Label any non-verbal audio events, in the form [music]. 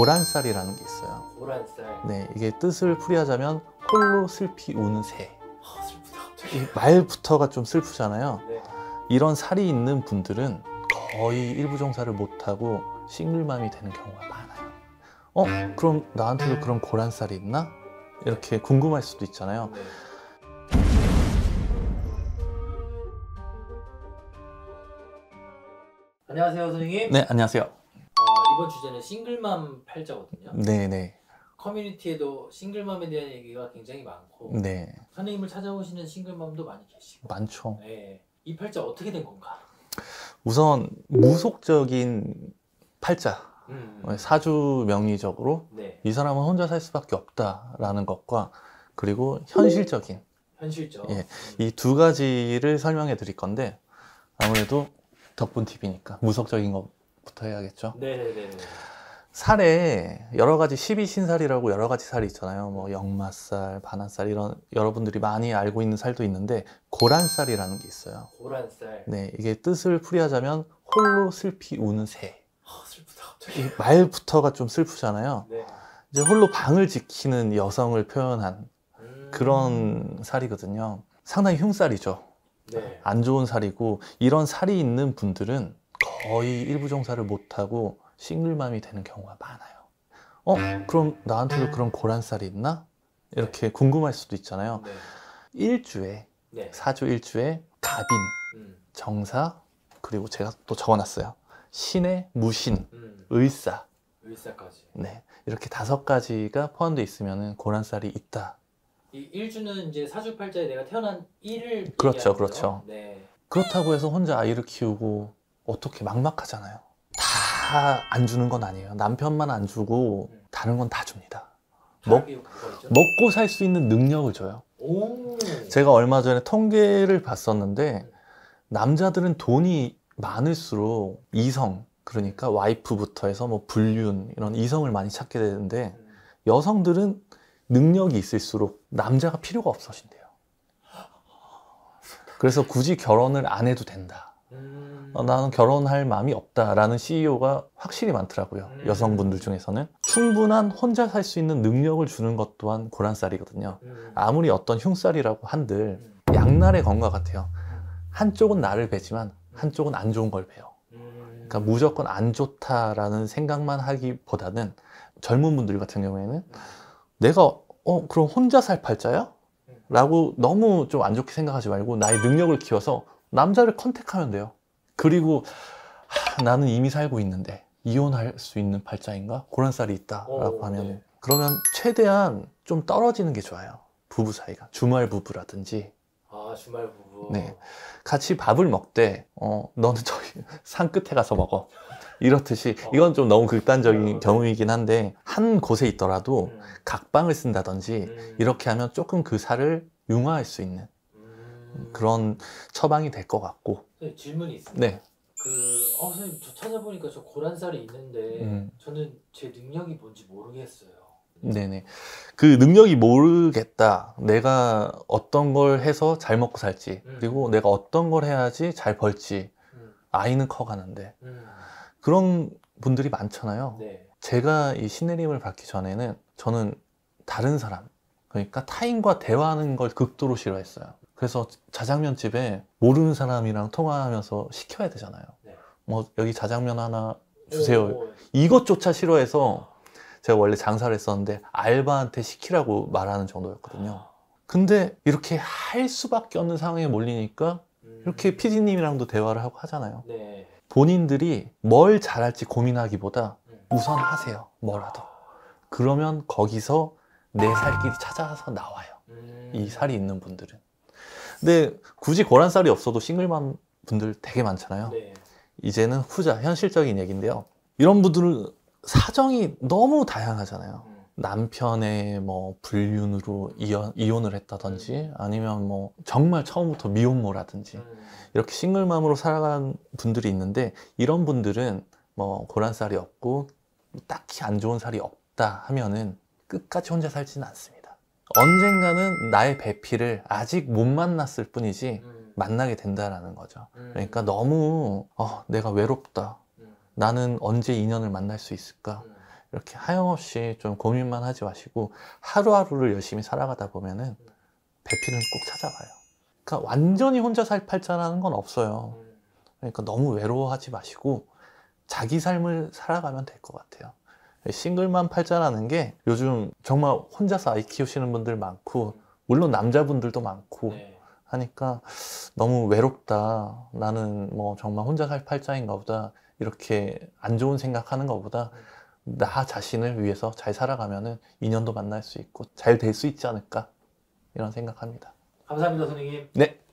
고란살이라는게 있어요. 고란쌀. 네, 이게 뜻을 풀이하자면 홀로 슬피 우는 새. 아, 슬프다. 갑 말부터가 좀 슬프잖아요. 네. 이런 살이 있는 분들은 거의 일부 종사를 못하고 싱글맘이 되는 경우가 많아요. 어? 그럼 나한테도 그런 고란살이 있나? 이렇게 궁금할 수도 있잖아요. 네. 안녕하세요, 선생님. 네, 안녕하세요. 이번 주제는 싱글맘 팔자거든요. 네네. 네. 커뮤니티에도 싱글맘에 대한 얘기가 굉장히 많고 네. 선생님을 찾아오시는 싱글맘도 많이 계시고 많죠. 네. 이 팔자 어떻게 된 건가? 우선 무속적인 팔자 음, 음. 어, 사주 명리적으로 네. 이 사람은 혼자 살 수밖에 없다라는 것과 그리고 현실적인 현실적 예, 음. 이두 가지를 설명해 드릴 건데 아무래도 덕분 TV니까 무속적인 것 부터 해야겠죠. 네네네. 살에 여러 가지 십이신살이라고 여러 가지 살이 있잖아요. 뭐 역마살, 반한살 이런 여러분들이 많이 알고 있는 살도 있는데 고란살이라는 게 있어요. 고란살. 네, 이게 뜻을 풀이하자면 홀로 슬피 우는 새. 아 슬프다 갑자기. 말부터가 좀 슬프잖아요. 네. 이제 홀로 방을 지키는 여성을 표현한 음... 그런 살이거든요. 상당히 흉살이죠. 네. 안 좋은 살이고 이런 살이 있는 분들은 거의 일부 종사를 못하고 싱글맘이 되는 경우가 많아요. 어? 그럼 나한테도 그런 고란살이 있나? 이렇게 네. 궁금할 수도 있잖아요. 네. 일주에, 네. 사주 네. 일주에 갑인, 음. 정사, 그리고 제가 또 적어놨어요. 신의 무신, 음. 의사. 의사까지. 네. 이렇게 다섯 가지가 포함되어 있으면 고란살이 있다. 이 일주는 이제 사주팔자에 내가 태어난 일을 그렇죠, 그렇죠. 네. 그렇다고 해서 혼자 아이를 키우고 어떻게 막막하잖아요. 다 안 주는 건 아니에요. 남편만 안 주고 다른 건 다 줍니다. 먹, 먹고 살 수 있는 능력을 줘요. 오. 제가 얼마 전에 통계를 봤었는데 네. 남자들은 돈이 많을수록 이성 그러니까 와이프부터 해서 뭐 불륜 이런 이성을 많이 찾게 되는데 음. 여성들은 능력이 있을수록 남자가 필요가 없어진대요. 그래서 굳이 결혼을 안 해도 된다. 음. 어, 나는 결혼할 마음이 없다라는 CEO가 확실히 많더라고요. 음. 여성분들 중에서는. 충분한 혼자 살 수 있는 능력을 주는 것 또한 고란살이거든요 음. 아무리 어떤 흉살이라고 한들 음. 양날의 건과 같아요. 음. 한쪽은 나를 베지만 한쪽은 안 좋은 걸 베요. 음. 그러니까 무조건 안 좋다라는 생각만 하기보다는 젊은 분들 같은 경우에는 내가 어 그럼 혼자 살 팔자야? 라고 너무 좀 안 좋게 생각하지 말고 나의 능력을 키워서 남자를 컨택하면 돼요. 그리고 하, 나는 이미 살고 있는데 이혼할 수 있는 팔자인가 고란살이 있다라고 오, 하면 네. 그러면 최대한 좀 떨어지는 게 좋아요. 부부 사이가 주말 부부라든지 아 주말 부부 네 같이 밥을 먹되 어 너는 저기 [laughs] 산 끝에 가서 먹어 이렇듯이 어. 이건 좀 너무 극단적인 어, 경우이긴 한데 한 곳에 있더라도 음. 각방을 쓴다든지 음. 이렇게 하면 조금 그 살을 융화할 수 있는 음. 그런 처방이 될 것 같고 네, 질문이 있습니다. 네. 그 어, 선생님 저 찾아보니까 저 고란살이 있는데 음. 저는 제 능력이 뭔지 모르겠어요. 네네. 그 능력이 모르겠다. 내가 어떤 걸 해서 잘 먹고 살지, 음. 그리고 내가 어떤 걸 해야지 잘 벌지. 음. 아이는 커가는데 음. 그런 분들이 많잖아요. 네. 제가 이 신내림을 받기 전에는 저는 다른 사람, 그러니까 타인과 대화하는 걸 극도로 싫어했어요. 그래서 자장면 집에 모르는 사람이랑 통화하면서 시켜야 되잖아요. 네. 뭐 여기 자장면 하나 주세요. 오. 이것조차 싫어해서 제가 원래 장사를 했었는데 알바한테 시키라고 말하는 정도였거든요. 아. 근데 이렇게 할 수밖에 없는 상황에 몰리니까 음. 이렇게 피디님이랑도 대화를 하고 하잖아요. 네. 본인들이 뭘 잘할지 고민하기보다 음. 우선 하세요. 뭐라도. 그러면 거기서 내 살길이 찾아서 나와요. 음. 이 살이 있는 분들은. 근데 굳이 고란살이 없어도 싱글맘 분들 되게 많잖아요. 네. 이제는 후자, 현실적인 얘기인데요. 이런 분들은 사정이 너무 다양하잖아요. 음. 남편의 뭐 불륜으로 이어, 이혼을 했다든지 음. 아니면 뭐 정말 처음부터 미혼모라든지 음. 이렇게 싱글맘으로 살아간 분들이 있는데 이런 분들은 뭐 고란살이 없고 딱히 안 좋은 살이 없다 하면은 끝까지 혼자 살지는 않습니다. 언젠가는 나의 배필을 아직 못 만났을 뿐이지 음. 만나게 된다라는 거죠. 음. 그러니까 너무 어, 내가 외롭다. 음. 나는 언제 인연을 만날 수 있을까? 이렇게 하염없이 좀 고민만 하지 마시고 하루하루를 열심히 살아가다 보면은 배필은 꼭 찾아와요. 그러니까 완전히 혼자 살 팔자라는 건 없어요. 그러니까 너무 외로워하지 마시고 자기 삶을 살아가면 될 것 같아요. 싱글만 팔자라는 게 요즘 정말 혼자서 아이 키우시는 분들 많고 물론 남자분들도 많고 네. 하니까 너무 외롭다. 나는 뭐 정말 혼자 살 팔자인가 보다. 이렇게 안 좋은 생각하는 것보다 나 자신을 위해서 잘 살아가면은 인연도 만날 수 있고 잘 될 수 있지 않을까 이런 생각합니다. 감사합니다, 선생님. 네.